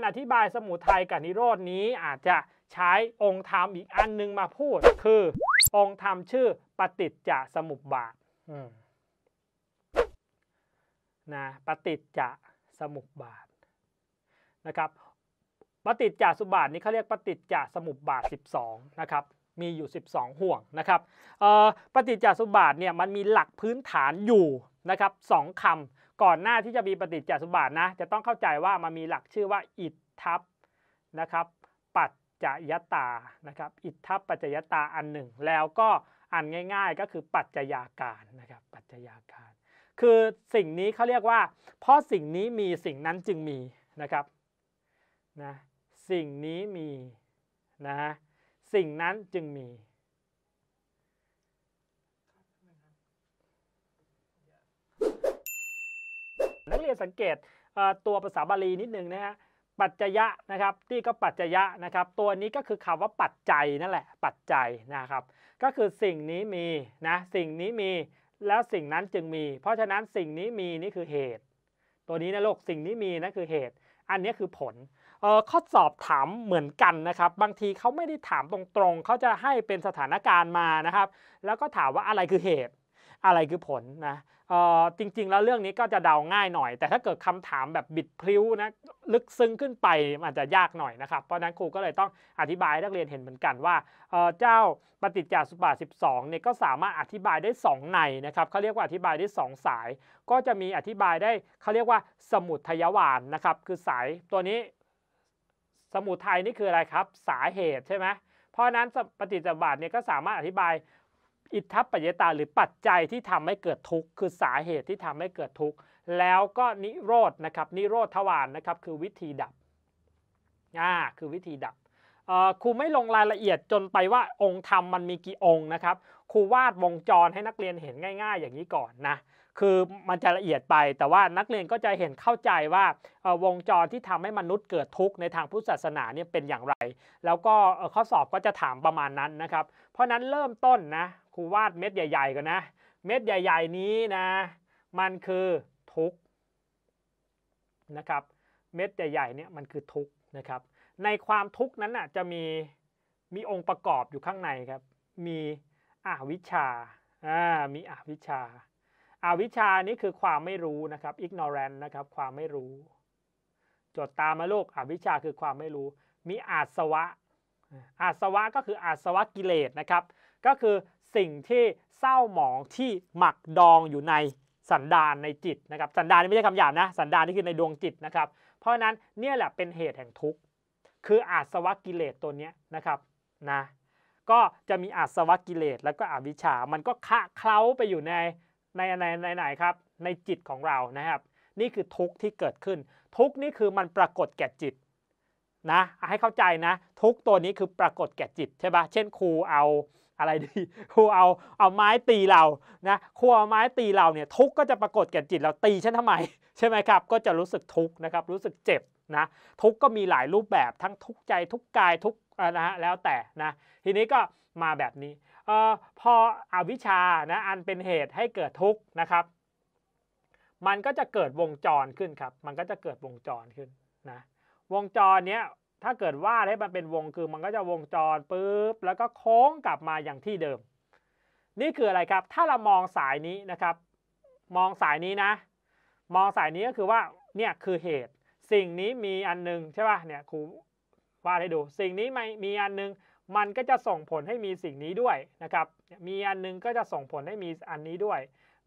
การอธิบายสมุทัยกับนิโรดนี้อาจจะใช้ องค์ธรรม อีกอันนึงมาพูด คือองค์ธรรม ชื่อปฏิจจสมุปบาทนะปฏิจจสมุปบาทนะครับปฏิจจสมุปบาทนี้เขาเรียกปฏิจจสมุปบาท 12นะครับ มีอยู่ 12 ห่วงนะครับปฏิจจสมุปบาทเนี่ยมันมีหลักพื้นฐานอยู่นะครับสองคำก่อนหน้าที่จะมีปฏิจจสมบัตินะ จะต้องเข้าใจว่ามันมีหลักชื่อว่าอิทธัพนะครับ ปัจจยตา นะครับ อิทธัพปัจจยตาอันหนึ่ง แล้วก็อันง่ายๆ ก็คือปัจจยาการนะครับ ปัจจยาการ คือสิ่งนี้เขาเรียกว่า เพราะสิ่งนี้มีสิ่งนั้นจึงมีนะครับนะสิ่งนี้มีนะสิ่งนั้นจึงมีจะสังเกตตัวภาษาบาลีนิดนึงนะฮะปัจจยะนะครับ ที่ก็ปัจจยะนะครับ ตัวนี้ก็คือคำว่าปัจจัยนั่นแหละ ปัจจัยนะครับ ก็คือสิ่งนี้มีนะสิ่งนี้มีแล้วสิ่งนั้นจึงมี เพราะฉะนั้นสิ่งนี้มีนี่คือเหตุ ตัวนี้นะโลกสิ่งนี้มีนั่นคือเหตุ อันนี้คือผลข้อสอบถามเหมือนกันนะครับ บางทีเขาไม่ได้ถามตรงๆเขาจะให้เป็นสถานการณ์มานะครับ แล้วก็ถามว่าอะไรคือเหตุอะไรคือผลนะจริงๆแล้วเรื่องนี้ก็จะเดาง่ายหน่อย แต่ถ้าเกิดคำถามแบบบิดพลิ้วนะ ลึกซึ้งขึ้นไปอาจจะยากหน่อยนะครับ เพราะนั้นครูก็เลยต้องอธิบายนักเรียนเห็นเหมือนกันว่า เจ้าปฏิจจสุบาทองเนี่ยก็สามารถอธิบายได้ 2 ในนะครับเขาเรียกว่าอธิบายได้ 2 สาย ก็จะมีอธิบายได้เขาเรียกว่าสมุทยวานนะครับ คือสายตัวนี้สมุทัยนี่คืออะไรครับ สาเหตุใช่ไหมเพราะนั้นปฏิจจบาทเนี่ยก็สามารถอธิบายอิทธปัจเจตาหรือปัจจัยที่ทำให้เกิดทุกข์ คือสาเหตุที่ทำให้เกิดทุกข์ แล้วก็นิโรธ นะครับนิโรธทวารนนะครับ คือวิธีดับอ่าคือวิธีดับครูไม่ลงรายละเอียดจนไปว่าองค์ธรรมมันมีกี่องค์นะครับ ครูวาดวงจรให้นักเรียนเห็นง่าย ๆ อย่างนี้ก่อนนะคือมันจะละเอียดไปแต่ว่านักเรียนก็จะเห็นเข้าใจว่าวงจรที่ทำให้มนุษย์เกิดทุกข์ในทางพุทธศาสนาเนี่ยเป็นอย่างไร แล้วก็ข้อสอบก็จะถามประมาณนั้นนะครับ เพราะนั้นเริ่มต้นนะครูวาดเม็ดใหญ่ๆก่อนนะ เม็ดใหญ่ ๆนี้นะ มันคือทุกนะครับ เม็ดใหญ่ๆเนี่ยมันคือทุกนะครับ ในความทุกนั้นน่ะจะมีมีองค์ประกอบอยู่ข้างในครับ มีอวิชชา อ่า มีอวิชชาอาวิชชานี้คือความไม่รู้นะครับ ignorant นะครับ ความไม่รู้ จดตามมาโลกอวิชชาคือความไม่รู้ มีอาสวะอาสวะก็คืออาสวะกิเลสนะครับ ก็คือสิ่งที่เศร้าหมองที่หมักดองอยู่ในสันดานในจิตนะครับ สันดานนี่ไม่ใช่คำหยาบนะ สันดานนี่คือในดวงจิตนะครับ เพราะฉะนั้นเนี่ยแหละเป็นเหตุแห่งทุกข์คืออาสวะกิเลสตัวนี้นะครับนะก็จะมีอาสวะกิเลสแล้วก็อวิชชามันก็คะเคล้าไปอยู่ในในในในไหนครับในจิตของเรานะครับ นี่คือทุกข์ที่เกิดขึ้น ทุกข์นี่คือมันปรากฏแก่จิตนะให้เข้าใจนะ ทุกตัวนี้คือปรากฏแก่จิตใช่ปะเช่นครูเอาอะไรดีครูเอาเอาไม้ตีเรา นะครูเอาไม้ตีเราเนี่ยทุกก็จะปรากฏแก่จิตเราตีฉันทำไม ใช่ไหมครับ ก็จะรู้สึกทุกข์นะครับ รู้สึกเจ็บนะ ทุกก็มีหลายรูปแบบ ทั้งทุกใจ ทุกกาย ทุกนะฮะ แล้วแต่นะ ทีนี้ก็มาแบบนี้ออพออวิชานะ อันเป็นเหตุให้เกิดทุกข์นะครับ มันก็จะเกิดวงจรขึ้นครับ มันก็จะเกิดวงจรขึ้นนะ วงจรเนี้ยถ้าเกิดว่าให้มันเป็นวงคือมันก็จะวงจรปุ๊บแล้วก็โค้งกลับมาอย่างที่เดิม นี่คืออะไรครับ ถ้าเรามองสายนี้นะครับ มองสายนี้นะ มองสายนี้ก็คือว่า เนี่ยคือเหตุ สิ่งนี้มีอันนึงใช่ป่ะเนี่ยครูวาดให้ดู สิ่งนี้ไม่มีอันนึง มันก็จะส่งผลให้มีสิ่งนี้ด้วยนะครับ มีอันนึงก็จะส่งผลให้มีอันนี้ด้วย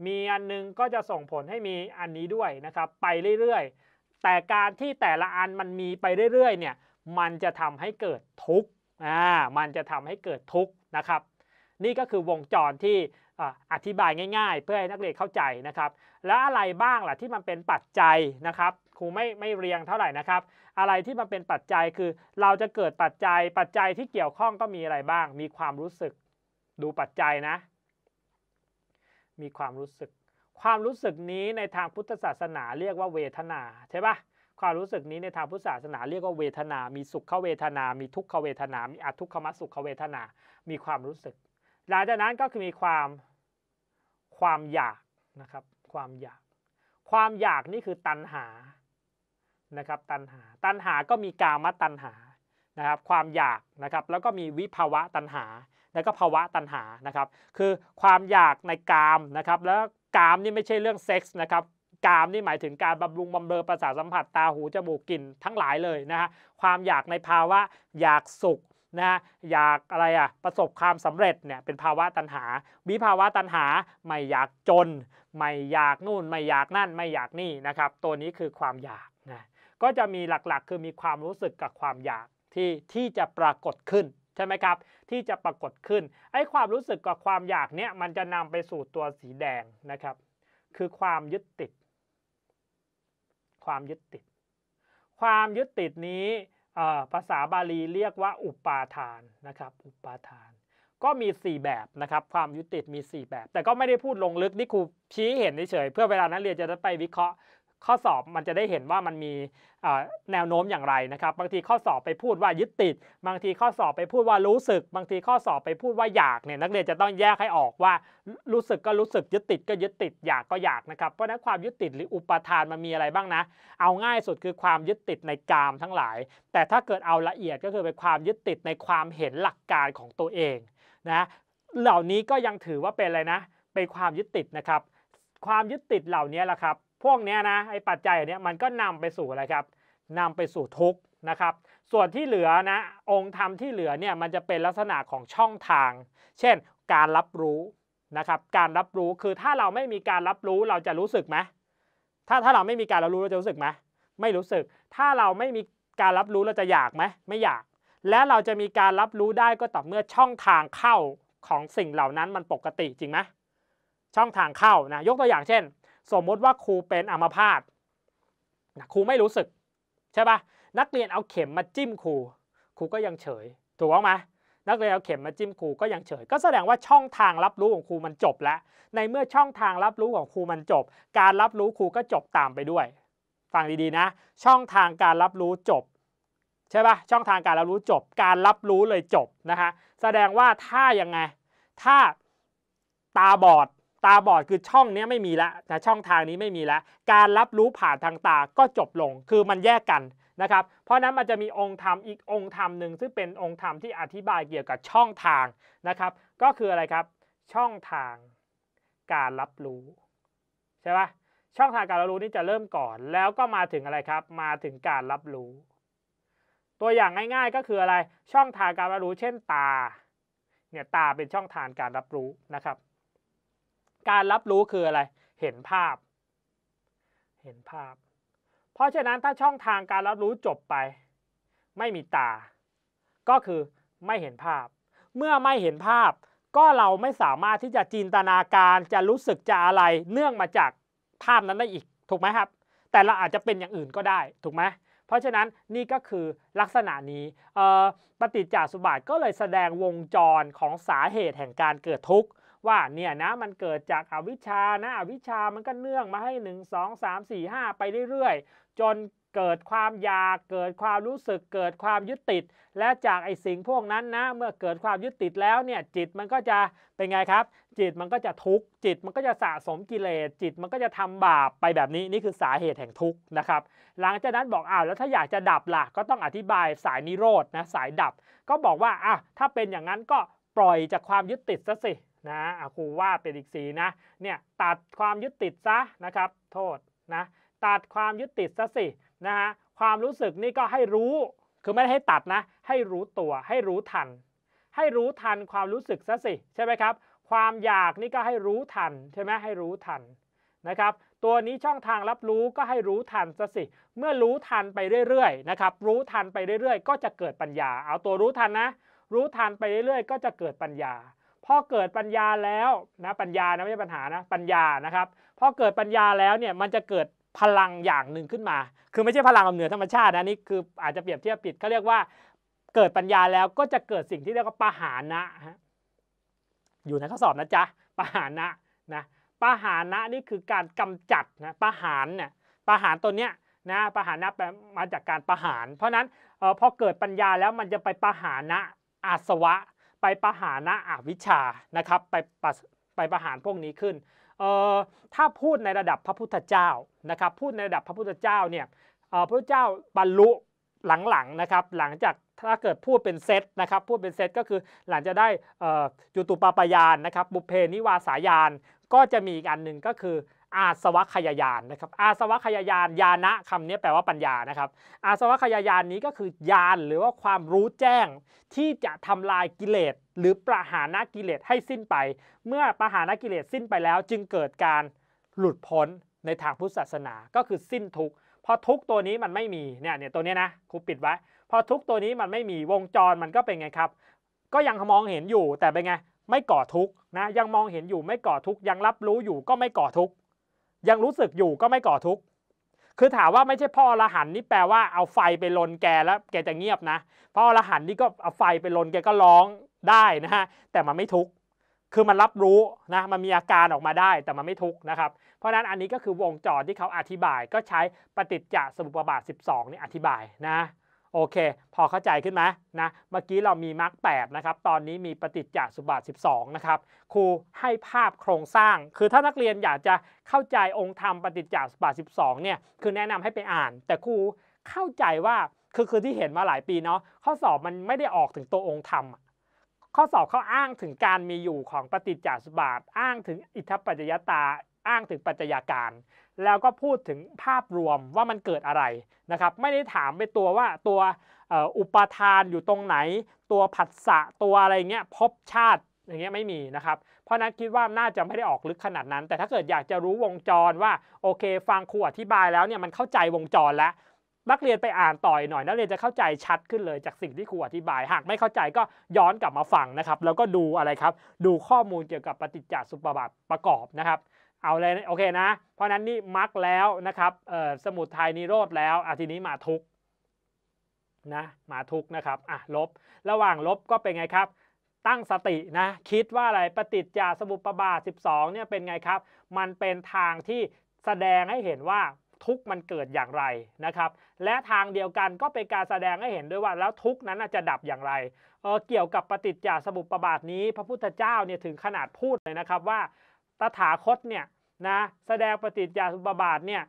มีอันนึงก็จะส่งผลให้มีอันนี้ด้วยนะครับ ไปเรื่อยๆ แต่การที่แต่ละอันมันมีไปเรื่อยๆ เนี่ยมันจะทำให้เกิดทุกข์ อ่า มันจะทำให้เกิดทุกข์นะครับ นี่ก็คือวงจรที่อธิบายง่ายๆ เพื่อให้นักเรียนเข้าใจนะครับ แล้วอะไรบ้างล่ะที่มันเป็นปัจจัยนะครับ ครูไม่ไม่เรียงเท่าไหร่นะครับ อะไรที่มันเป็นปัจจัย คือ เราจะเกิดปัจจัย ปัจจัยที่เกี่ยวข้องก็มีอะไรบ้าง มีความรู้สึก ดูปัจจัยนะ มีความรู้สึก ความรู้สึกนี้ในทางพุทธศาสนาเรียกว่าเวทนาใช่ปะความรู้สึกนี้ในทางพุทธศาสนา เรียกว่าเวทนา มีสุขเวทนา มีทุกขเวทนา มีอัทุกขมสุขเวทนา มีความรู้สึก หลังจากนั้นก็คือมีความ ความอยากนะครับ ความอยาก ความอยากนี่คือตัณหา นะครับ ตัณหา ตัณหาก็มีกามตัณหา นะครับ ความอยากนะครับ แล้วก็มีวิภาวะตัณหา แล้วก็ภาวะตัณหา นะครับ คือความอยากในกามนะครับ แล้วกามนี่ไม่ใช่เรื่องเซ็กส์นะครับกามนี่หมายถึงการบำรุงบำเรอประสาทสัมผัสตาหูจมูกกลิ่นทั้งหลายเลยนะฮะความอยากในภาวะอยากสุขนะอยากอะไรอะประสบความสำเร็จเนี่ยเป็นภาวะตัณหาวิภาวะตัณหาไม่อยากจน ไม่อยากนู่นไม่อยากนั่นไม่อยากนี่นะครับ ตัวนี้คือความอยากนะก็จะมีหลักๆคือมีความรู้สึกกับความอยากที่ที่จะปรากฏขึ้นใช่ไหมครับที่จะปรากฏขึ้นไอ้ความรู้สึกกับความอยากเนี่ยมันจะนำไปสู่ตัวสีแดงนะครับคือความยึดติดความยึดติด ความยึดติดนี้ ภาษาบาลีเรียกว่าอุปาทานนะครับ อุปาทาน ก็มี 4 แบบนะครับ ความยึดติดมี 4 แบบ แต่ก็ไม่ได้พูดลงลึก นี่ครูชี้เห็นเฉย เพื่อเวลานักเรียนจะได้ไปวิเคราะห์ข้อสอบมันจะได้เห็นว่ามันมีแนวโน้มอย่างไรนะครับ บางทีข้อสอบไปพูดว่ายึดติด บางทีข้อสอบไปพูดว่ารู้สึก บางทีข้อสอบไปพูดว่าอยาก เนี่ยนักเรียนจะต้องแยกให้ออกว่ารู้สึกก็รู้สึก ยึดติดก็ยึดติด อยากก็อยากนะครับ เพราะนั้นความยึดติดหรืออุปทานมันมีอะไรบ้างนะ เอาง่ายสุดคือความยึดติดในกามทั้งหลาย แต่ถ้าเกิดเอาละเอียดก็คือเป็นความยึดติดในความเห็นหลักการของตัวเองนะ เหล่านี้ก็ยังถือว่าเป็นอะไรนะ เป็นความยึดติดนะครับ ความยึดติดเหล่านี้แหละครับพวกนี้นะไอ้ปัจจัยเนี้ยมันก็นำไปสู่อะไรครับนำไปสู่ทุกนะครับ ส่วนที่เหลือนะองค์ธรรมที่เหลือเนี่ยมันจะเป็นลักษณะของช่องทาง เช่นการรับรู้นะครับการรับรู้คือถ้าเราไม่มีการรับรู้เราจะรู้สึกไหมถ้าถ้าเราไม่มีการรับรู้เราจะรู้สึกไหมไม่รู้สึกถ้าเราไม่มีการรับรู้เราจะอยากไหมไม่อยาก และเราจะมีการรับรู้ได้ก็ต่อเมื่อช่องทางเข้าของสิ่งเหล่านั้นมันปกติจริงไหมช่องทางเข้านะยกตัวอย่างเช่นสมมติว่าครูเป็นอัมพาตครูไม่รู้สึกใช่ปะนักเรียนเอาเข็มมาจิ้มครูครูก็ยังเฉย ถูกต้องไหมนักเรียนเอาเข็มมาจิ้มครูก็ยังเฉย ก็แสดงว่าช่องทางรับรู้ของครูมันจบแล้ว ในเมื่อช่องทางรับรู้ของครูมันจบ การรับรู้ครูก็จบตามไปด้วย ฟังดีๆนะช่องทางการรับรู้จบใช่ปะช่องทางการรับรู้จบ การรับรู้เลยจบนะคะแสดงว่าถ้ายังไง ถ้าตาบอดตาบอดคือช่องนี้ไม่มีแล้วแต่ช่องทางนี้ไม่มีแล้วการรับรู้ผ่านทางตาก็จบลงคือมันแยกกันนะครับ เพราะนั้นมันจะมีองค์ธรรมอีกองค์ธรรมหนึ่งซึ่งเป็นองค์ธรรมที่อธิบายเกี่ยวกับช่องทางนะครับ ก็คืออะไรครับ ช่องทาง การรับรู้ใช่ปะช่องทางการรับรู้นี่จะเริ่มก่อน แล้วก็มาถึงอะไรครับมาถึงการรับรู้ ตัวอย่างง่ายๆก็คืออะไร ช่องทางการรับรู้เช่นตาเนี่ยตาเป็นช่องทางการรับรู้นะครับการรับรู้คืออะไร เห็นภาพ เห็นภาพ เพราะฉะนั้นถ้าช่องทางการรับรู้จบไป ไม่มีตา ก็คือไม่เห็นภาพ เมื่อไม่เห็นภาพ ก็เราไม่สามารถที่จะจินตนาการจะรู้สึกจะอะไรเนื่องมาจากภาพนั้นได้อีก ถูกไหมครับ แต่เราอาจจะเป็นอย่างอื่นก็ได้ ถูกไหมเพราะฉะนั้นนี่ก็คือลักษณะนี้ปฏิจจสมบัติก็เลยแสดงวงจรของสาเหตุแห่งการเกิดทุกข์ว่าเนี่ยนะมันเกิดจากอวิชชานะอวิชชามันก็เนื่องมาให้ 1 2 3 4 5ไปเรื่อยๆ จนเกิดความอยากเกิดความรู้สึกเกิดความยึดติด และจากไอ้สิ่งพวกนั้นนะเมื่อเกิดความยึดติดแล้วเนี่ยจิตมันก็จะเป็นไงครับ จิตมันก็จะทุกข์จิตมันก็จะสะสมกิเลสจิตมันก็จะทำบาปไปแบบนี้นี่คือสาเหตุแห่งทุกข์นะครับ หลังจากนั้นบอกอ้าวแล้วถ้าอยากจะดับล่ะก็ต้องอธิบายสายนิโรธนะสายดับก็บอกว่าอ้าวถ้าเป็นอย่างนั้นก็ปล่อยจากความยึดติดซะสินะครูว่าเป็นอีกสีนะเนี่ยตัดความยึดติดซะนะครับโทษนะตัดความยึดติดซะสินะฮะความรู้สึกนี่ก็ให้รู้ คือไม่ได้ให้ตัดนะ ให้รู้ตัวให้รู้ทัน ให้รู้ทันความรู้สึกซะสิใช่ไหมครับความอยากนี่ก็ให้รู้ทันใช่ไหมให้รู้ทันนะครับตัวนี้ช่องทางรับรู้ก็ให้รู้ทันซะสิเมื่อรู้ทันไปเรื่อยๆนะครับรู้ทันไปเรื่อยๆ ก็จะเกิดปัญญา เอาตัวรู้ทันนะ รู้ทันไปเรื่อยๆก็จะเกิดปัญญาพอเกิดปัญญาแล้วนะปัญญานะไม่ใช่ปัญหานะปัญญานะครับพอเกิดปัญญาแล้วเนี่ยมันจะเกิดพลังอย่างหนึ่งขึ้นมา คือไม่ใช่พลังเหนือธรรมชาตินะนี่คือ อาจจะเปรียบเทียบผิดเขาเรียกว่าเกิดปัญญาแล้วก็จะเกิดสิ่งที่เรียกว่าปหานะอยู่ในข้อสอบนะจ๊ะปหานะนะปหานะนี่คือการกำจัดนะปะหานเนี่ยปหานตัวเนี้ยนะปะหานะมาจากการปะหานเพราะนั้นออพอเกิดปัญญาแล้วมันจะไปปะหานะอาสวะไปประหารนะอวิชา นะครับ ไปปไปประหารพวกนี้ขึ้น เออ่ถ้าพูดในระดับพระพุทธเจ้านะครับ พูดในระดับพระพุทธเจ้าเนี่ย เออ่พระเจ้าบรรลุหลังๆนะครับ หลังจากถ้าเกิดพูดเป็นเซตนะครับ พูดเป็นเซตก็คือหลังจะได้จุตุปาปยานนะครับบุเพนิวาสายานก็จะมีอีกอันหนึ่งก็คืออาสวัคยายานนะครับ อาสวัคยายานยานะคำนี้แปลว่าปัญญานะครับ อาสวัคยายานนี้ก็คือยานหรือว่าความรู้แจ้ง ที่จะทำลายกิเลส หรือประหารกิเลสให้สิ้นไป เมื่อประหารกิเลสสิ้นไปแล้วจึงเกิดการหลุดพ้นในทางพุทธศาสนาก็คือสิ้นทุกข์ พอทุกตัวนี้มันไม่มีเนี่ยเนี่ยตัวนี้นะครูปิดไว้ พอทุกตัวนี้มันไม่มีวงจรมันก็เป็นไงครับ ก็ยังมองเห็นอยู่แต่เป็นไงไม่ก่อทุกนะยังมองเห็นอยู่ไม่ก่อทุกยังรับรู้อยู่ก็ไม่ก่อทุกยังรู้สึกอยู่ก็ไม่ก่อทุกข์ คือถามว่าไม่ใช่พ่อละหันนี่แปลว่าเอาไฟไปลนแกแล้วแกจะเงียบนะ พ่อละหันนี่ก็เอาไฟไปลนแกก็ร้องได้นะฮะ แต่มันไม่ทุกข์ คือมันรับรู้นะ มันมีอาการออกมาได้ แต่มันไม่ทุกข์นะครับ เพราะนั้นอันนี้ก็คือวงจรที่เขาอธิบาย ก็ใช้ปฏิจจสมุปบาท 12นี่อธิบายนะโอเคพอเข้าใจขึ้นไหมนะเมื่อกี้เรามีมาร์กแปดนะครับตอนนี้มีปฏิจจสุบัติ12นะครับครูให้ภาพโครงสร้าง คือถ้านักเรียนอยากจะเข้าใจองค์ธรรมปฏิจจสุบัติ12เนี่ยคือแนะนำให้ไปอ่าน แต่ครูเข้าใจว่าคือคือที่เห็นมาหลายปีเนาะข้อสอบมันไม่ได้ออกถึงตัวองค์ธรรมข้อสอบเขาอ้างถึงการมีอยู่ของปฏิจจสุบัติอ้างถึงอิทธปัจจยตาอ้างถึงปัจจัยการ แล้วก็พูดถึงภาพรวมว่ามันเกิดอะไรนะครับ ไม่ได้ถามไปตัวว่าตัวอุปทานอยู่ตรงไหน ตัวผัสสะตัวอะไรเงี้ยพบชาติอย่างเงี้ยไม่มีนะครับ เพราะนั้นคิดว่าน่าจะไม่ได้ออกลึกขนาดนั้น แต่ถ้าเกิดอยากจะรู้วงจรว่าโอเค ฟังครูอธิบายแล้วเนี่ยมันเข้าใจวงจรแล้วนักเรียนไปอ่านต่อยหน่อยนักเรียนจะเข้าใจชัดขึ้นเลยจากสิ่งที่ครูอธิบาย หากไม่เข้าใจก็ย้อนกลับมาฟังนะครับ แล้วก็ดูอะไรครับ ดูข้อมูลเกี่ยวกับปฏิจจสุปบาทประกอบนะครับเอาเลยโอเคนะเพราะนั้นนี่มักแล้วนะครับสมุดไทยนิโรธแล้วอ่ทีนี้มาทุกนะมาทุกนะครับอ่ะลบระหว่างลบก็เป็นไงครับ ตั้งสตินะคิดว่าอะไรปฏิจจสมุปบาท 12เนี่ยเป็นไงครับ มันเป็นทางที่แสดงให้เห็นว่าทุกมันเกิดอย่างไรนะครับ และทางเดียวกันก็เป็นการแสดงให้เห็นด้วยว่าแล้วทุกนั้นจะดับอย่างไรเออเกี่ยวกับปฏิจจสมุปบาทนี้ พระพุทธเจ้าเนี่ยถึงขนาดพูดเลยนะครับว่าตถาคตเนี่ยนะแสดงปฏิจจสุบบาทเนี่ย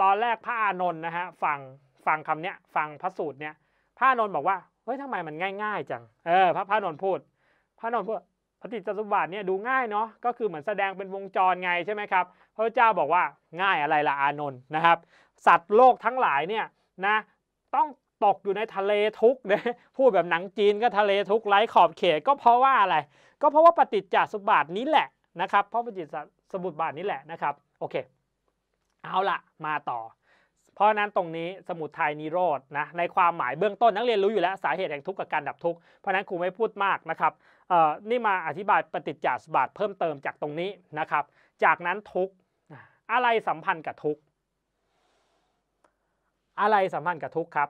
ตอนแรกพระอานนท์นะฮะฟังฟังคำเนี้ยฟังพระสูตรเนี้ยพระอานนท์บอกว่าเฮ้ยทำไมมันง่าย ๆจังเออพระพระอานนท์พูด พระอานนท์พูดปฏิจจสุบบาทเนี่ยดูง่ายเนาะก็คือเหมือนแสดงเป็นวงจรไงใช่ไหมครับพระเจ้าบอกว่าง่ายอะไรละอานนท์นะครับ สัตว์โลกทั้งหลายเนี่ยนะต้องตกอยู่ในทะเลทุกนะพูดแบบหนังจีนก็ทะเลทุกไร้ขอบเขตก็เพราะว่าอะไร ก็เพราะว่าปฏิจจสุบบาทนี้แหละนะครับเพราะปฏนจิตสมุดบาทนี่แหละนะครับโอเคเอาละมาต่อ เพราะนั้นตรงนี้สมุดไทยนิโรธนะในความหมายเบื้องต้นนักเรียนรู้อยู่แล้วสาเหตุแห่งทุกข์กับการดับทุกข์เพราะนั้นครูไม่พูดมากนะครับนี่มาอธิบายปฏิจจสมบาทเพิ่มเติมจากตรงนี้นะครับ จากนั้นทุกอะไรสัมพันธ์กับทุกอะไรสัมพันธ์กับทุกครับ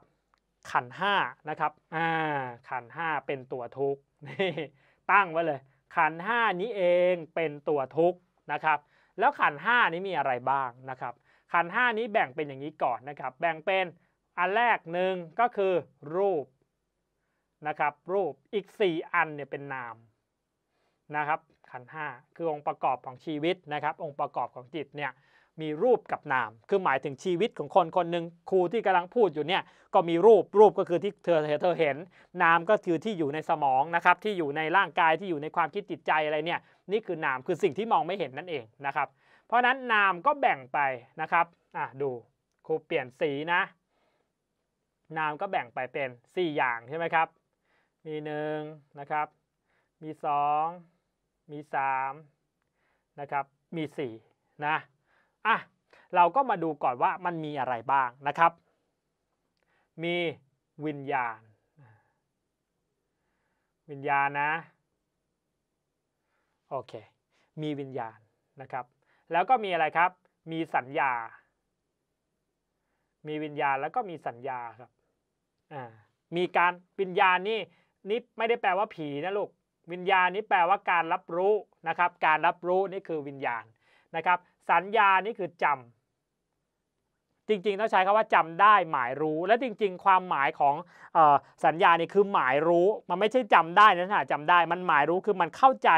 ขันห้านะครับอ่าขันห้าเป็นตัวทุกนี่ตั้งไว้เลยขันห้านี้เองเป็นตัวทุกข์นะครับแล้วขันห้านี้มีอะไรบ้างนะครับขันห้านี้แบ่งเป็นอย่างนี้ก่อนนะครับแบ่งเป็นอันแรกหนึ่งก็คือรูปนะครับรูปอีก 4 อันเนี่ยเป็นนามนะครับขันห้าคือองค์ประกอบของชีวิตนะครับองค์ประกอบของจิตเนี่ยมีรูปกับนาม คือหมายถึงชีวิตของคนคนหนึ่งครูที่กำลังพูดอยู่เนี่ยก็มีรูปรูปก็คือที่เธอเธอเห็นนามก็คือที่อยู่ในสมองนะครับ ที่อยู่ในร่างกายที่อยู่ในความคิดจิตใจอะไรเนี่ยนี่คือนามคือสิ่งที่มองไม่เห็นนั่นเองนะครับ เพราะนั้นนามก็แบ่งไปนะครับอ่ะดูครูเปลี่ยนสีนะ นามก็แบ่งไปเป็น4อย่างใช่ไหมครับ มี1นะครับมี 2 มี 3 นะครับ มี 4 นะ่ะเราก็มาดูก่อนว่ามันมีอะไรบ้างนะครับ มีวิญญาณ วิญญาณนะ โอเค มีวิญญาณนะครับ แล้วก็มีอะไรครับ มีสัญญา มีวิญญาณแล้วก็มีสัญญาครับ อ่า มีการวิญญาณนี่นี่ไม่ได้แปลว่าผีนะลูก วิญญาณนี่แปลว่าการรับรู้นะครับ การรับรู้นี่คือวิญญาณนะครับสัญญานี่คือจำจริงๆต้องใช้คำาว่าจำได้หมายรู้ และจริงๆ ความหมายของอสัญญานี่คือหมายรู้ มันไม่ใช่จำได้นะฮะจำได้มันหมายรู้คือมันเข้าใจ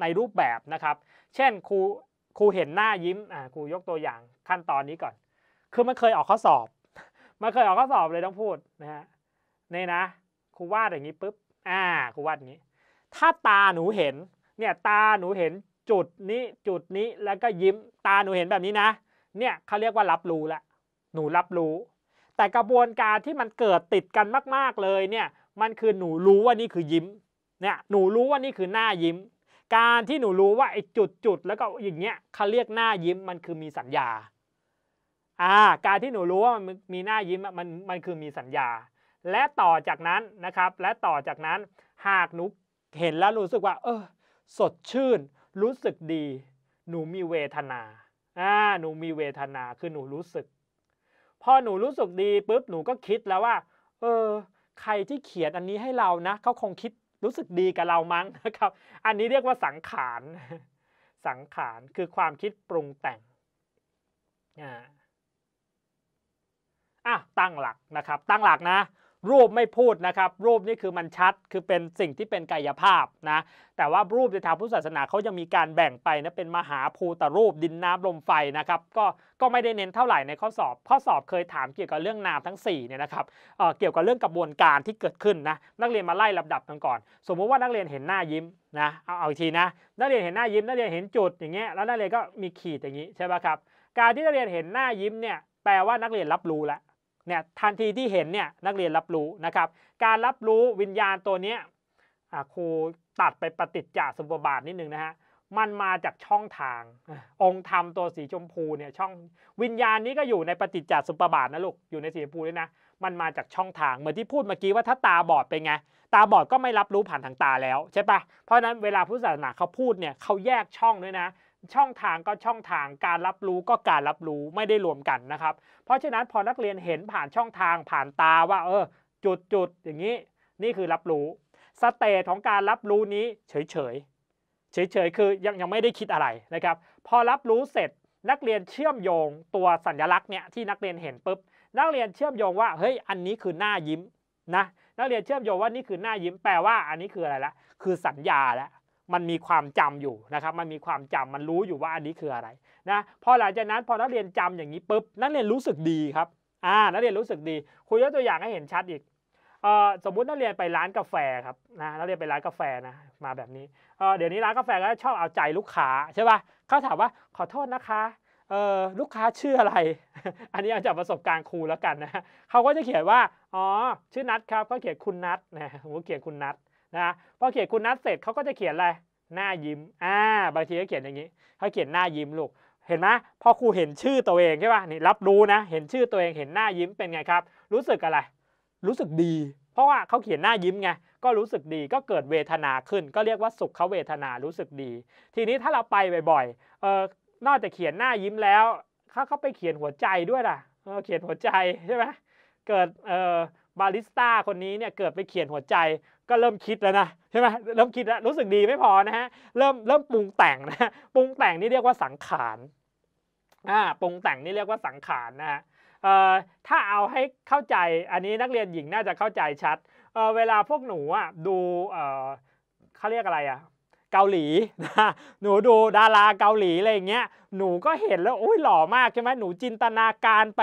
ในรูปแบบนะครับ เช่นครูครูเห็นหน้ายิ้มอ่าครูยกตัวอย่างขั้นตอนนี้ก่อน คือมันเคยออกข้อสอบมันเคยออกข้อสอบเลยต้องพูด นะฮะนี่นะครูวาดอย่างนี้ปุ๊บ อ่าครูวาดอย่างนี้ ถ้าตาหนูเห็นเนี่ยตาหนูเห็นจุดนี้ จุดนี้แล้วก็ยิ้มตาหนูเห็นแบบนี้นะเนี่ยเขาเรียกว่ารับรู้ละหนูรับรู้ แต่กระบวนการที่มันเกิดติดกันมากๆเลยเนี่ยมันคือหนูรู้ว่านี่คือยิ้มเนี่ยหนูรู้ว่านี่คือหน้ายิ้ม การที่หนูรู้ว่าไอ้จุดจุดแล้วก็อย่างเงี้ยเขาเรียกหน้ายิ้มมันคือมีสัญญาอ่าการที่หนูรู้ว่ามันมีหน้ายิ้มมันมันคือมีสัญญา และต่อจากนั้นนะครับ และต่อจากนั้นหากหนูเห็นแล้วรู้สึกว่า เออสดชื่นรู้สึกดี หนูมีเวทนาอ่าหนูมีเวทนา คือหนูรู้สึก พอหนูรู้สึกดีปุ๊บ หนูก็คิดแล้วว่า เออ ใครที่เขียนอันนี้ให้เรา นะเขาคงคิดรู้สึกดีกับเรามั้งนะครับ อันนี้เรียกว่าสังขาร สังขาร คือความคิดปรุงแต่ง อ่าอ่ะตั้งหลักนะครับ ตั้งหลักนะรูปไม่พูดนะครับ รูปนี่คือมันชัด คือเป็นสิ่งที่เป็นกายภาพนะ แต่ว่ารูปในทางพุทธศาสนาเขายังมีการแบ่งไปนะเป็นมหาภูตรูปดินน้ำลมไฟนะครับก็ก็ไม่ได้เน้นเท่าไหร่ในข้อสอบ ข้อสอบเคยถามเกี่ยวกับเรื่องนามทั้ง4เนี่ยนะครับเเกี่ยวกับเรื่องกระบวนการที่เกิดขึ้นนะนักเรียนมาไล่ลำดับกันก่อน สมมุติว่านักเรียนเห็นหน้ายิ้มนะเอาเอาทีนะนักเรียนเห็นหน้ายิ้มนักเรียนเห็นจุดอย่างเงี้ยแล้วนักเรียนก็มีขีดอย่างงี้ใช่ป่ะครับการที่นักเรียนเห็นหน้ายิ้มเนี่ยแปลว่านักเรียนรับรู้แล้วเนี่ยทันทีที่เห็นเนี่ยนักเรียนรับรู้นะครับ การรับรู้วิญญาณตัวเนี้ยครูตัดไปปฏิจจสมุปบาทนิดนึงนะฮะมันมาจากช่องทาง องค์ธรรมตัวสีชมพูเนี่ยช่องวิญญาณนี้ก็อยู่ในปฏิจจสมุปบาทนะลูกอยู่ในสีชมพูด้วยนะมันมาจากช่องทางเหมือนที่พูดเมื่อกี้ว่าถ้าตาบอดเป็นไงตาบอดก็ไม่รับรู้ผ่านทางตาแล้วใช่ปะเพราะนั้นเวลาพุทธศาสนาเขาพูดเนี่ยเขาแยกช่องด้วยนะช่องทางก็ช่องทางการรับรู้ก็การรับรู้ไม่ได้รวมกันนะครับ เพราะฉะนั้นพอนักเรียนเห็นผ่านช่องทางผ่านตาว่า เออ จุดจุดอย่างนี้ นี่คือรับรู้ สเตทของการรับรู้นี้ เฉยเฉยเฉยเฉยคือยังยังไม่ได้คิดอะไรนะครับ พอรับรู้เสร็จ นักเรียนเชื่อมโยงตัวสัญลักษณ์เนี่ยที่นักเรียนเห็นปุ๊บนักเรียนเชื่อมโยงว่าเฮ้ยอันนี้คือหน้ายิ้มนะนักเรียนเชื่อมโยงว่านี่คือหน้ายิ้มแปลว่าอันนี้คืออะไรละคือสัญญาแล้วมันมีความจำอยู่นะครับ มันมีความจำมันรู้อยู่ว่าอันนี้คืออะไรนะ พอหลังจากนั้นพอนักเรียนจำอย่างนี้ปุ๊บ นักเรียนรู้สึกดีครับ อ่า นักเรียนรู้สึกดี คุยยกตัวอย่างให้เห็นชัดอีกออสมมุตินักเรียนไปร้านกาแฟครับนะนักเรียนไปร้านกาแฟนะ มาแบบนี้ เดี๋ยวนี้ร้านกาแฟก็ชอบเอาใจลูกค้าใช่ป่ะเขาถามว่า ขอโทษนะคะลูกค้าชื่ออะไร อันนี้เอาจากประสบการณ์ครูแล้วกันนะเขาก็จะเขียนว่า อ๋อ ชื่อนัทครับก็เขียนคุณนัทนะผมเขียนคุณนัทนะพอเขียนคุณนัทเสร็จเขาก็จะเขียนอะไรหน้ายิ้มอ่าบางทีก็เขียนอย่างนี้เขาเขียนหน้ายิ้มลูกเห็นไหมพอครูเห็นชื่อตัวเองใช่ป่ะนี่รับรู้ นะเห็นชื่อตัวเองเห็นหน้ายิ้มเป็นไงครับ รู้สึกอะไร รู้สึกดี เพราะว่าเขาเขียนหน้ายิ้มไงก็รู้สึกดีก็เกิดเวทนาขึ้น ก็เรียกว่าสุขเขาเวทนารู้สึกดี ทีนี้ถ้าเราไปบ่อย ๆเออนอกจากเขียนหน้ายิ้มแล้วเขาเขาไปเขียนหัวใจด้วยล่ะเเขียนหัวใจใช่ไหมเกิดเออบาริสต้าคนนี้เนี่ยเกิดไปเขียนหัวใจก็เริ่มคิดแล้วนะใช่ไหมเริ่มคิดแล้ว รู้สึกดีไม่พอนะฮะเริ่มเริ่มปรุงแต่งนะปรุงแต่งนี่เรียกว่าสังขารอ่าปรุงแต่งนี่เรียกว่าสังขารนะฮะเออ่ถ้าเอาให้เข้าใจอันนี้นักเรียนหญิงน่าจะเข้าใจชัดเเวลาพวกหนูอ่ะดูเออเขาเรียกอะไรอ่ะเกาหลีนะหนูดูดาราเกาหลีอะไรเงี้ยหนูก็เห็นแล้วอุ้ยหล่อมากใช่ไหมหนูจินตนาการไป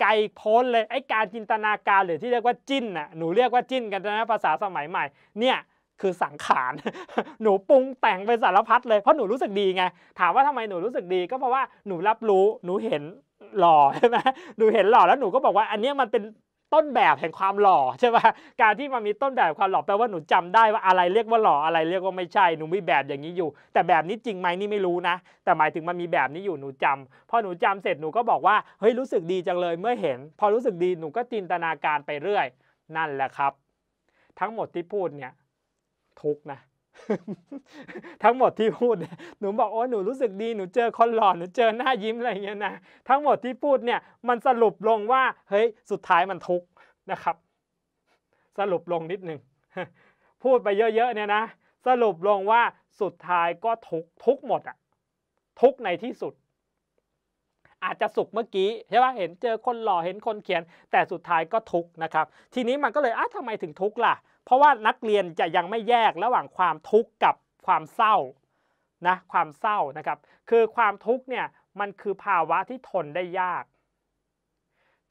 ไกลโพ้นเลยไอ้การจินตนาการหรือที่เรียกว่าจินน่ะหนูเรียกว่าจินกันนะภาษาสมัยใหม่เนี่ยคือสังขารหนูปรุงแต่งไปสารพัดเลย เพราะหนูรู้สึกดีไง ถามว่าทำไมหนูรู้สึกดีก็เพราะว่าหนูรับรู้หนูเห็นหล่อใช่ไหมหนูเห็นหล่อแล้วหนูก็บอกว่า อันนี้มันเป็นต้นแบบแห่งความหล่อใช่ไหม การที่มันมีต้นแบบความหล่อแปลว่าหนูจำได้ว่าอะไรเรียกว่าหล่ออะไรเรียกว่าไม่ใช่หนูมีแบบอย่างนี้อยู่ แต่แบบนี้จริงไหมนี่ไม่รู้นะ แต่หมายถึงมันมีแบบนี้อยู่หนูจำ พอหนูจำเสร็จหนูก็บอกว่าเฮ้ยรู้สึกดีจังเลยเมื่อเห็น พอรู้สึกดีหนูก็จินตนาการไปเรื่อย นั่นแหละครับ ทั้งหมดที่พูดเนี่ยทุกนะทั้งหมดที่พูด หนูบอกโอ้หนูรู้สึกดีหนูเจอคนหล่อหนูเจอหน้ายิ้มอะไรเงี้ยนะทั้งหมดที่พูดเนี่ยมันสรุปลงว่า เฮ้ย สุดท้ายมันทุกนะครับ สรุปลงนิดนึงพูดไปเยอะๆเนี่ยนะสรุปลงว่าสุดท้ายก็ทุกทุกหมดอะทุกในที่สุดอาจจะสุขเมื่อกี้ใช่ปะเห็นเจอคนหล่อเห็นคนเขียน แต่สุดท้ายก็ทุกนะครับ ทีนี้มันก็เลยอ้าทำไมถึงทุกล่ะเพราะว่านักเรียนจะยังไม่แยกระหว่างความทุกข์กับความเศร้านะความเศร้านะครับคือความทุกข์เนี่ยมันคือภาวะที่ทนได้ยาก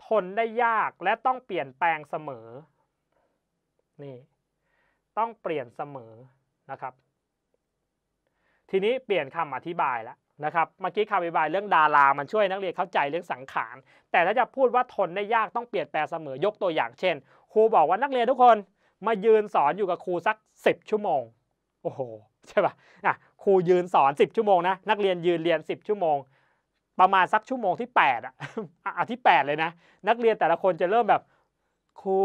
ทนได้ยากและต้องเปลี่ยนแปลงเสมอนี่ต้องเปลี่ยนเสมอนะครับ ทีนี้เปลี่ยนคำอธิบายแล้วนะครับเมื่อกี้คำอธิบายเรื่องดารามันช่วยนักเรียนเข้าใจเรื่องสังขาร แต่ถ้าจะพูดว่าทนได้ยากต้องเปลี่ยนแปลงเสมอยกตัวอย่างเช่นครูบอกว่านักเรียนทุกคนมายืนสอนอยู่กับครูสัก 10 ชั่วโมงโอ้โหใช่ปะ่ะครูยืนสอน10ชั่วโมงนะนักเรียนยืนเรียน 10 ชั่วโมง ประมาณสักชั่วโมงที่8อ่ะอาที่ 8 เลยนะ นักเรียนแต่ละคนจะเริ่มแบบครู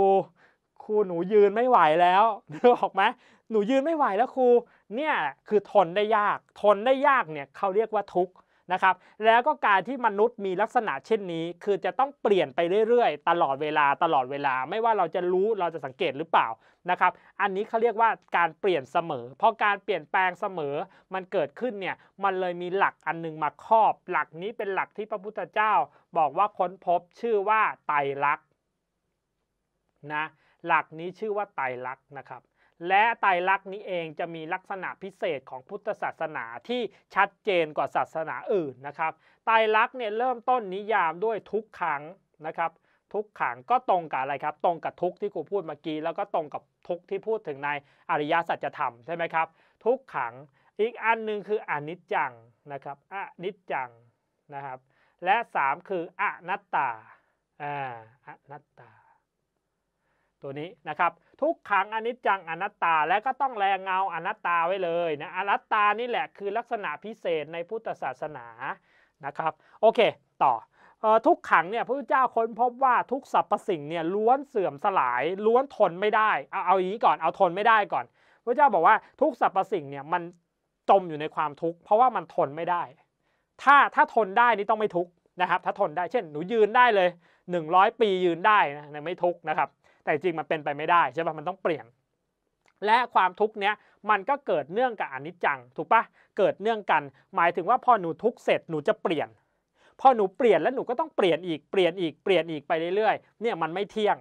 ครูหนูยืนไม่ไหวแล้วนึกออกไหมหนูยืนไม่ไหวแล้วครูเนี่ยคือทนได้ยาก ทนได้ยากเนี่ยเขาเรียกว่าทุกข์นะครับ แล้วก็การที่มนุษย์มีลักษณะเช่นนี้ คือจะต้องเปลี่ยนไปเรื่อยๆ ตลอดเวลาตลอดเวลาไม่ว่าเราจะรู้เราจะสังเกตหรือเปล่านะครับ อันนี้เขาเรียกว่าการเปลี่ยนเสมอ เพราะการเปลี่ยนแปลงเสมอ มันเกิดขึ้นเนี่ยมันเลยมีหลักอันนึงมาครอบ หลักนี้เป็นหลักที่พระพุทธเจ้าบอกว่าค้นพบชื่อว่าไตรลักษณ์นะหลักนี้ชื่อว่าไตรลักษณ์นะครับและ ไตรลักษณ์นี้เองจะมีลักษณะพิเศษของพุทธศาสนาที่ชัดเจนกว่าศาสนาอื่นนะครับไตรลักษณ์เนี่ยเริ่มต้นนิยามด้วยทุกขังนะครับทุกขังก็ตรงกับอะไรครับตรงกับทุกที่ครูพูดเมื่อกี้แล้วก็ตรงกับทุกที่พูดถึงในอริยสัจธรรมใช่ไหมครับทุกขังอีกอันหนึ่งคืออนิจจังนะครับอนิจจังนะครับและ 3 คืออนัตตาอ่าอนัตตาตัวนี้นะครับทุกขังอนิจจังอนัตตาและก็ต้องแรงเงาอนัตตาไว้เลยนะอนัตตานี่แหละคือลักษณะพิเศษในพุทธศาสนานะครับ โอเคต่อทุกขังเนี่ยพระพุทธเจ้าค้นพบว่าทุกสรรพสิ่งเนี่ยล้วนเสื่อมสลาย ล้วนทนไม่ได้ เอาเอาอย่างนี้ก่อนเอาทนไม่ได้ก่อน พระเจ้าบอกว่าทุกสรรพสิ่งเนี่ยมันจมอยู่ในความทุกข์ เพราะว่ามันทนไม่ได้ ถ้าถ้าทนได้นี่ต้องไม่ทุกข์นะครับถ้าทนได้เช่นหนูยืนได้เลย 100 ปียืนได้นะไม่ทุกข์นะครับแต่จริง มันเป็นไปไม่ได้ใช่ปะมันต้องเปลี่ยน และความทุกเนี้ยมันก็เกิดเนื่องกับอนิจจัง ถูกปะเกิดเนื่องกัน หมายถึงว่าพอหนูทุกเสร็จหนูจะเปลี่ยนพอหนูเปลี่ยน แล้วหนูก็ต้องเปลี่ยนอีกเปลี่ยนอีกเปลี่ยนอีกไปเรื่อย ๆ เนี่ยมันไม่เที่ยง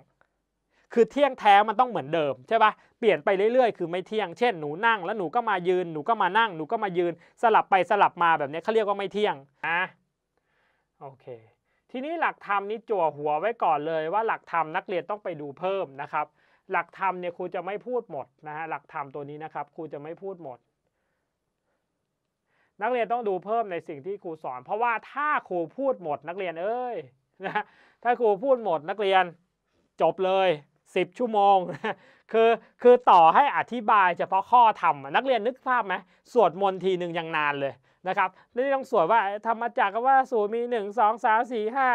คือเที่ยงแท้มันต้องเหมือนเดิมใช่ปะเปลี่ยนไปเรื่อยๆคือไม่เที่ยงเช่นหนูนั่ง แล้วหนูก็มายืนหนูก็มานั่งหนูก็มายืน สลับไปสลับมาแบบนี้เขาเรียกว่าไม่เที่ยงอ่ะโอเคทีนี้หลักธรรมนี้จั่วหัวไว้ก่อนเลย ว่าหลักธรรมนักเรียนต้องไปดูเพิ่มนะครับ หลักธรรมเนี่ยครูจะไม่พูดหมดนะฮะหลักธรรมตัวนี้นะครับครูจะไม่พูดหมด นักเรียนต้องดูเพิ่มในสิ่งที่ครูสอน เพราะว่าถ้าครูพูดหมดนักเรียนเอ้ยนะถ้าครูพูดหมดนักเรียน จบเลย 10 ชั่วโมงคือคือต่อให้อธิบายเฉพาะข้อธรรมนักเรียนนึกภาพไหมสวดมนต์ทีหนึ่งยังนานเลยนะครับแล้วที่ต้องสวดว่าธรรมจักรว่าสูตรมี 1 2 3 4 5อ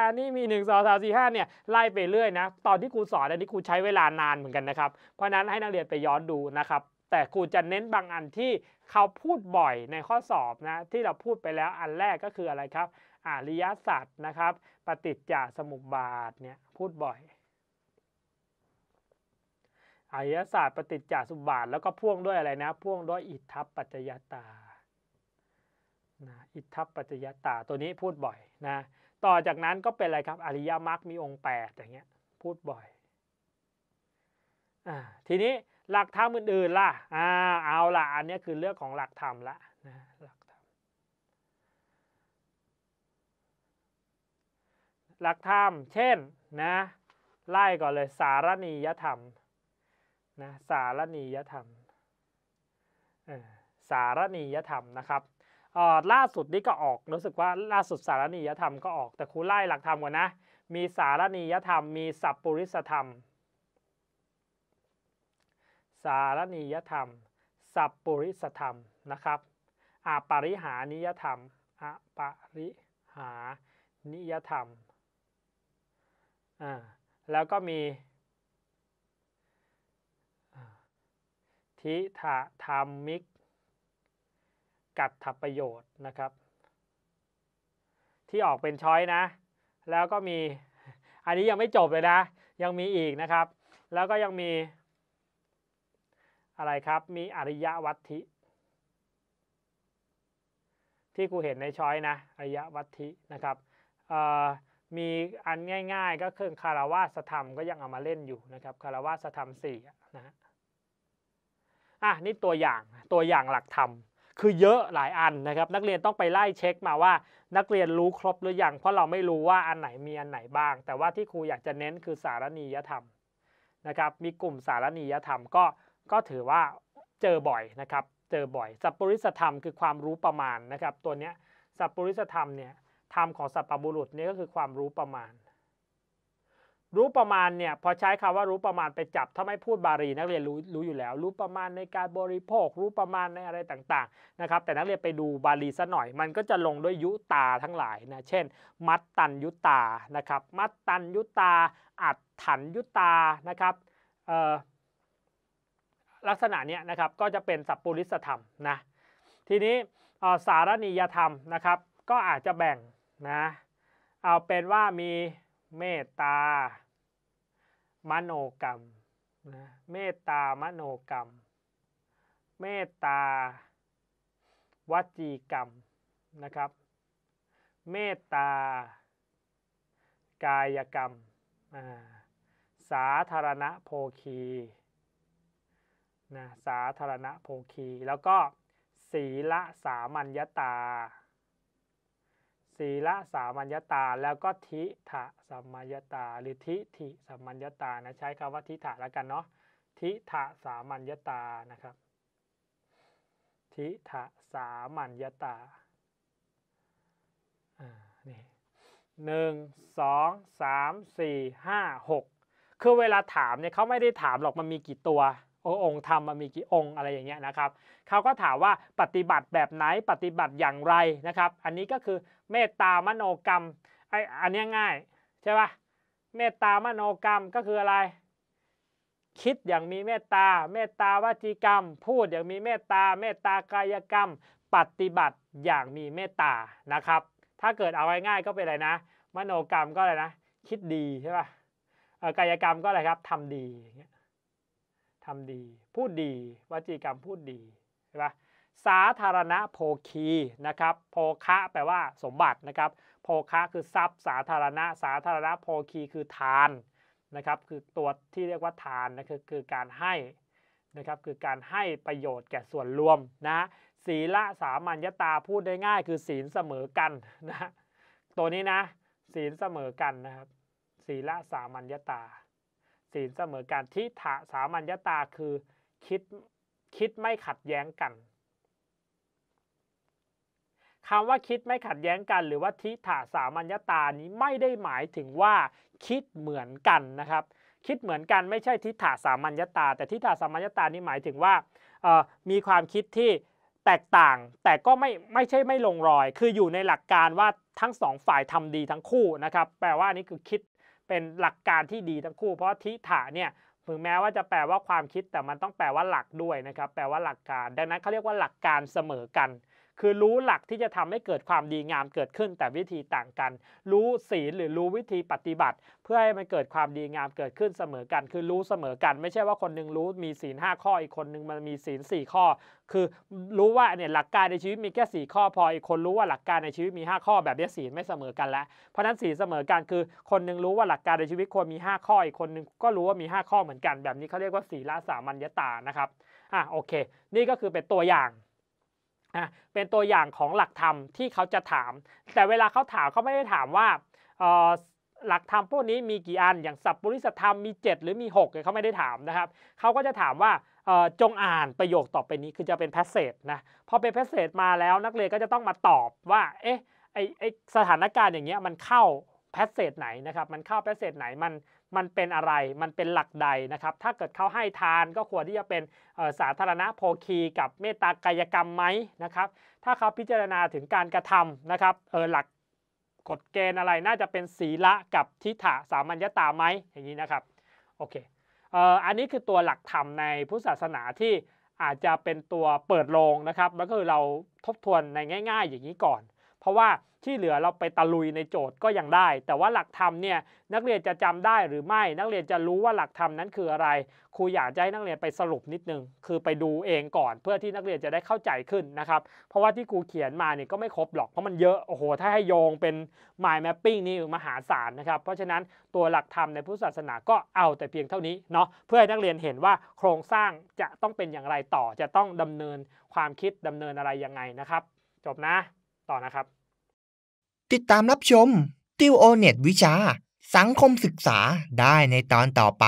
นนี่มี 1 2 3 4 5เนี่ยไล่ไปเรื่อยนะตอนที่ครูสอนอันนี้ครูใช้เวลานานเหมือนกันนะครับเพราะนั้นให้นักเรียนไปย้อนดูนะครับแต่ครูจะเน้นบางอันที่เขาพูดบ่อยในข้อสอบนะที่เราพูดไปแล้วอันแรกก็คืออะไรครับอริยสัจนะครับปฏิจจสมุปบาทเนี่ยพูดบ่อย อริยศาสตร์ปฏิจจสมุปบาท แล้วก็พ่วงด้วยอะไรนะพ่วงด้วยอิทัปปัจจยตานะอิทัปปัจจยตาตัวนี้พูดบ่อยนะ ต่อจากนั้นก็เป็นอะไรครับอริยมรรคมีองค์ 8 อย่างเงี้ยพูดบ่อยอทีนี้หลักธรรมอื่นๆล่ะอ่าเอาละอันนี้คือเรื่องของหลักธรรมละนะหลักธรรมหลักธรรม เช่นนะไล่ก่อนเลยสารณียธรรมนะสารณียธรรม สารณียธรรมนะครับล่าสุดนี่ก็ออก รู้สึกว่าล่าสุดสารนิยธรรมก็ออก แต่ครูไล่หลักธรรมก่อนนะ มีสารนิยธรรม มีสัพปริสธรรม สารนิยธรรม สัพปริสธรรมนะครับอปริหานิยธรรมอปริหานิยธรรม แล้วก็มีทิฏฐธรรมิกกัดถับประโยชน์นะครับ ที่ออกเป็นช้อยนะ แล้วก็มีอันนี้ยังไม่จบเลยนะยังมีอีกนะครับ แล้วก็ยังมีอะไรครับมีอริยวัตถิ ที่กูเห็นในช้อยนะอริยวัตถินะครับมีอันง่าย ๆ ก็คือคารวาสธรรมก็ยังเอามาเล่นอยู่นะครับคารวาสธรรมสี่นะอ่ะนี่ตัวอย่างตัวอย่างหลักธรรมคือเยอะหลายอันนะครับนักเรียนต้องไปไล่เช็คมาว่านักเรียนรู้ครบหรือยังเพราะเราไม่รู้ว่าอันไหนมีอันไหนบ้าง แต่ว่าที่ครูอยากจะเน้นคือสารณียธรรมนะครับมีกลุ่มสารณียธรรมก็ก็ถือว่าเจอบ่อยนะครับเจอบ่อยสัพปริสธรรมคือความรู้ประมาณนะครับตัวเนี้ยสัพปริสธรรมเนี่ยธรรมของสัพปบุรุษเนี่ยก็คือความรู้ประมาณรู้ประมาณเนี่ยพอใช้คำว่ารู้ประมาณไปจับถ้าไม่พูดบาลีนักเรียนรู้รู้อยู่แล้ว รู้ประมาณในการบริโภครู้ประมาณในอะไรต่างๆนะครับแต่นักเรียนไปดูบาลีซะหน่อยมันก็จะลงด้วยยุตาทั้งหลายนะเช่น มัตตัญยุตานะครับมัตตัญยุตา อัดถันยุตานะครับลักษณะเนี้ยนะครับก็จะเป็นสัพปุริสธรรมนะทีนี้สารณียธรรมนะครับก็อาจจะแบ่งนะเอาเป็นว่ามีเมตตามโนกรรม นะ เมตตามโนกรรม เมตตาวจีกรรม นะครับ เมตตากายกรรม สาธารณโภคี นะ สาธารณโภคี แล้วก็ ศีละสามัญญาตาศีละสามัญญาตาแล้วก็ทิฐสัมมัญญตาหรือทิฐิสัมมัญญาตานะใช้คำว่าทิฐแล้วกันเนาะทิฐสามัญญาตานะครับทิฐสามัญญตาอ่าหนึ่งสองสามสี่ห้าหกคือเวลาถามเนี่ยเขาไม่ได้ถามหรอกมันมีกี่ตัวองค์ธรรมมมีกี่องค์อะไรอย่างเงี้ยนะครับ เขาก็ถามว่าปฏิบัติแบบไหนปฏิบัติอย่างไรนะครับ อันนี้ก็คือเมตตามโนกรรมไออันนี้ง่ายใช่ปะเมตตามโนกรรมก็คืออะไร คิดอย่างมีเมตตา เมตตาวจีกรรม พูดอย่างมีเมตตาเมตตากายกรรมปฏิบัติอย่างมีเมตตานะครับ ถ้าเกิดเอาไว้ง่ายก็เป็นอะไรนะ มโนกรรมก็อะไรนะคิดดีใช่ปะ่ะกายกรรมก็อะไรครับทำดีอย่างเงี้ยทำดี พูดดี วจีกรรมพูดดีใช่ปะสาธารณโภคีนะครับโภคะแปลว่าสมบัตินะครับโภคะคือทรัพย์สาธารณะสาธารณโภคีคือทานนะครับคือตัวที่เรียกว่าทานนะคือคือการให้นะครับคือการให้ประโยชน์แก่ส่วนรวมนะศีละสามัญญาตาพูดได้ง่ายคือศีลเสมอกันนะตัวนี้นะ ศีลเสมอกันนะครับศีละสามัญญาตาศีลเสมอกันทิฏฐสามัญญาตาคือคิดคิดไม่ขัดแย้งกันคำว่าคิดไม่ขัดแย้งกัน หรือว่าทิฏฐาสามัญญาตานี้ไม่ได้หมายถึงว่า คิดเหมือนกันนะครับคิดเหมือนกันไม่ใช่ทิฏฐาสามัญญาตา แต่ทิฏฐาสามัญญาตานี้หมายถึงว่ามีความคิดที่แตกต่าง แต่ก็ไม่ไม่ใช่ไม่ลงรอย คืออยู่ในหลักการว่าทั้งสองฝ่ายทำดีทั้งคู่นะครับแปลว่านี่คือคิดเป็นหลักการที่ดีทั้งคู่ เพราะทิฏฐะเนี่ยถึงแม้ว่าจะแปลว่าความคิด แต่มันต้องแปลว่าหลักด้วยนะครับ แปลว่าหลักการ ดังนั้นเขาเรียกว่าหลักการเสมอกันคือรู้หลักที่จะทำให้เกิดความดีงามเกิดขึ้น แต่วิธีต่างกัน รู้ศีลหรือรู้วิธีปฏิบัติ เพื่อให้มันเกิดความดีงามเกิดขึ้นเสมอกัน คือรู้เสมอ กัน ไม่ใช่ว่าคนนึงรู้มีศีลห้าข้ออีกคนนึงมันมีศีลสี่ข้อ คือรู้ว่าเนี่ยหลักการในชีวิตมีแค่สี่ข้อพออีกคนรู้ว่าหลักการในชีวิตมี 5 ข้อแบบนี้ศีลไม่เสมอกันแล้วเพราะนั้นศีลเสมอกันคือคนนึงรู้ว่าหลักการในชีวิตควรมี 5 ข้ออีกคนนึงก็รู้ว่ามี 5 ข้อเหมือนกันแบบนี้เขาเรียกว่าศีลสามัญญตานะครับอ่ะโอเค นี่ก็คือเป็นตัวอย่างนะเป็นตัวอย่างของหลักธรรมที่เขาจะถาม แต่เวลาเขาถามเขาไม่ได้ถามว่า หลักธรรมพวกนี้มีกี่อัน อย่างสัพปริสธรรมมี 7 หรือมี6เเขาไม่ได้ถามนะครับ เขาก็จะถามว่าจงอ่านประโยคต่อไปนี้คือจะเป็นแพสเซจนะพอเป็นแพสเซจมาแล้วนักเรียนก็จะต้องมาตอบว่าเอ๊ะไอไอสถานการณ์อย่างเงี้ยมันเข้าแพสเซจไหนนะครับมันเข้าแพสเซจไหนมันมันเป็นอะไร มันเป็นหลักใดนะครับ ถ้าเกิดเขาให้ทานก็ควรที่จะเป็นสาธารณโภคีกับเมตตากายกรรมไหมนะครับ ถ้าเขาพิจารณาถึงการกระทำนะครับ เออหลักกฎเกณฑ์อะไรน่าจะเป็นศีละกับทิฏฐะสามัญญาตาไหมอย่างนี้นะครับ โอเคเอออันนี้คือตัวหลักธรรมในพุทธศาสนาที่อาจจะเป็นตัวเปิดโลงนะครับแล้วก็คือเราทบทวนในง่าย ๆ อย่างนี้ก่อนเพราะว่าที่เหลือเราไปตะลุยในโจทย์ก็ยังได้ แต่ว่าหลักธรรมเนี่ยนักเรียนจะจำได้หรือไม่ นักเรียนจะรู้ว่าหลักธรรมนั้นคืออะไร ครูอยากจะให้นักเรียนไปสรุปนิดนึง คือไปดูเองก่อนเพื่อที่นักเรียนจะได้เข้าใจขึ้นนะครับ เพราะว่าที่ครูเขียนมาเนี่ยก็ไม่ครบหรอก เพราะมันเยอะ โอ้โห ถ้าให้โยงเป็น mind mapping นี่มหาศาลนะครับ เพราะฉะนั้นตัวหลักธรรมในพุทธศาสนาก็เอาแต่เพียงเท่านี้เนาะ เพื่อให้นักเรียนเห็นว่าโครงสร้างจะต้องเป็นอย่างไรต่อ จะต้องดำเนินความคิดดำเนินอะไรยังไงนะครับ จบนะต่อนะครับ ติดตามรับชม ติวโอเน็ตวิชา สังคมศึกษาได้ในตอนต่อไป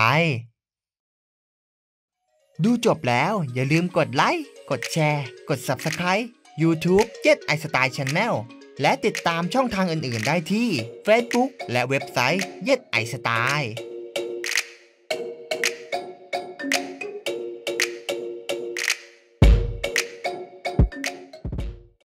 ดูจบแล้วอย่าลืมกดไลค์ กดแชร์ กด Subscribe YouTube เจ็ดไอสไตล์ชาแนลและติดตามช่องทางอื่นๆ ได้ที่ Facebook และเว็บไซต์เย็ดไอสไตล์